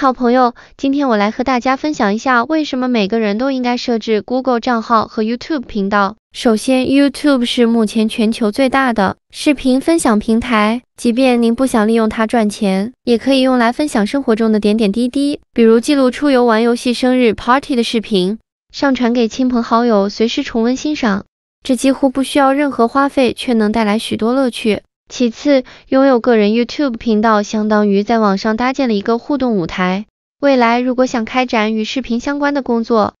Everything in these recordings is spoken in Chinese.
好朋友，今天我来和大家分享一下为什么每个人都应该设置 Google 账号和 YouTube 频道。首先，YouTube 是目前全球最大的视频分享平台，即便您不想利用它赚钱，也可以用来分享生活中的点点滴滴，比如记录出游、玩游戏、生日 party 的视频，上传给亲朋好友，随时重温欣赏。这几乎不需要任何花费，却能带来许多乐趣。其次，拥有个人 YouTube 频道，相当于在网上搭建了一个互动舞台。未来如果想开展与视频相关的工作，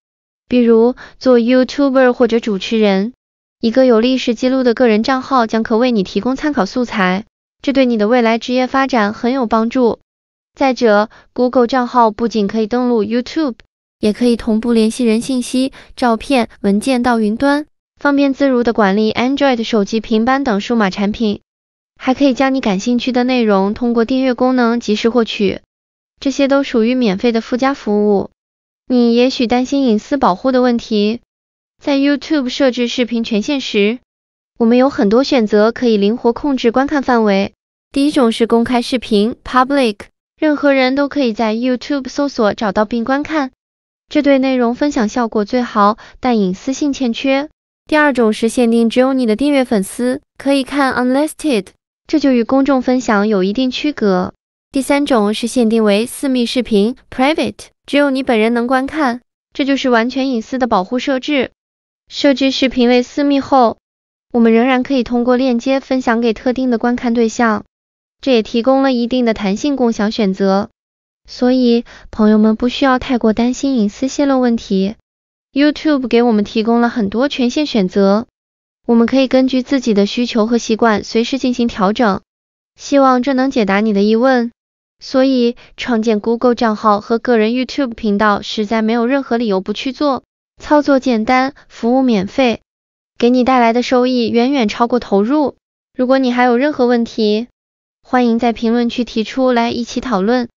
比如做 YouTuber 或者主持人，一个有历史记录的个人账号将可为你提供参考素材，这对你的未来职业发展很有帮助。再者，Google 账号不仅可以登录 YouTube，也可以同步联系人信息、照片、文件到云端，方便自如的管理 Android 手机、平板等数码产品。还可以将你感兴趣的内容通过订阅功能及时获取，这些都属于免费的附加服务。你也许担心隐私保护的问题，在 YouTube 设置视频权限时，我们有很多选择可以灵活控制观看范围。第一种是公开视频 Public，任何人都可以在 YouTube 搜索找到并观看，这对内容分享效果最好，但隐私性欠缺。第二种是限定只有你的订阅粉丝可以看 Unlisted。这就与公众分享有一定区隔。第三种是限定为私密视频 （private），只有你本人能观看，这就是完全隐私的保护设置。设置视频为私密后，我们仍然可以通过链接分享给特定的观看对象，这也提供了一定的弹性共享选择。所以，朋友们不需要太过担心隐私泄露问题。YouTube 给我们提供了很多权限选择。我们可以根据自己的需求和习惯随时进行调整，希望这能解答你的疑问。所以，创建 Google 账号和个人 YouTube 频道，实在没有任何理由不去做。操作简单，服务免费，给你带来的收益远远超过投入。如果你还有任何问题，欢迎在评论区提出来一起讨论。